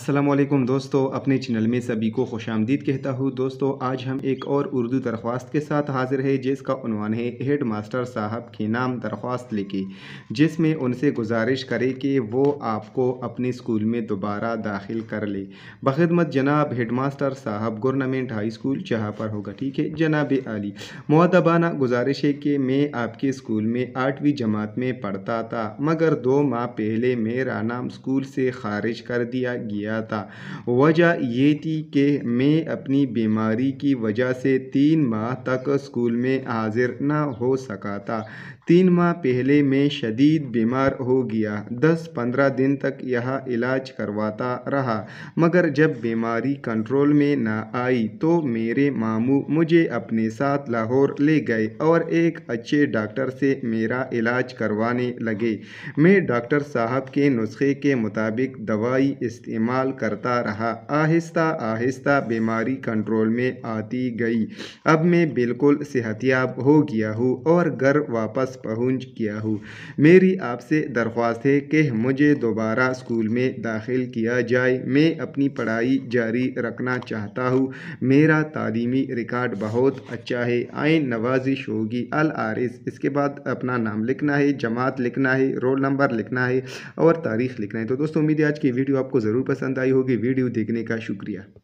असलम दोस्तों अपने चैनल में सभी को खुश आमदीद कहता हूँ दोस्तों आज हम एक और उर्दू दरख्वास्त के साथ हाजिर है जिसका उनवान है हेड मास्टर साहब के नाम दरख्वास्त लिखी जिसमें उनसे गुजारिश करे कि वो आपको अपने स्कूल में दोबारा दाखिल कर ले बखदमत जनाब हेड मास्टर साहब गवर्नमेंट हाई स्कूल जहाँ पर होगा ठीक है जनाब अली मतबाना गुजारिश है कि मैं आपके स्कूल में आठवीं जमात में पढ़ता था मगर दो माह पहले मेरा नाम स्कूल से खारिज कर दिया गया किया था वजह ये थी कि मैं अपनी बीमारी की वजह से तीन माह तक स्कूल में हाजिर ना हो सका था तीन माह पहले मैं शदीद बीमार हो गया दस पंद्रह दिन तक यह इलाज करवाता रहा मगर जब बीमारी कंट्रोल में ना आई तो मेरे मामू मुझे अपने साथ लाहौर ले गए और एक अच्छे डॉक्टर से मेरा इलाज करवाने लगे मैं डॉक्टर साहब के नुस्खे के मुताबिक दवाई इस्तेमाल इस्तेमाल करता रहा आहिस्ता आहिस्ता बीमारी कंट्रोल में आती गई अब मैं बिल्कुल सेहतियाब हो गया हूँ और घर वापस पहुँच गया हूँ मेरी आपसे दरख्वास्त है कि मुझे दोबारा स्कूल में दाखिल किया जाए मैं अपनी पढ़ाई जारी रखना चाहता हूँ मेरा तालीमी रिकॉर्ड बहुत अच्छा है आयन नवाजिश होगी अल आरिस इसके बाद अपना नाम लिखना है जमात लिखना है रोल नंबर लिखना है और तारीख लिखना है तो दोस्तों उम्मीद है आज की वीडियो आपको ज़रूर पसंद पसंद आई होगी वीडियो देखने का शुक्रिया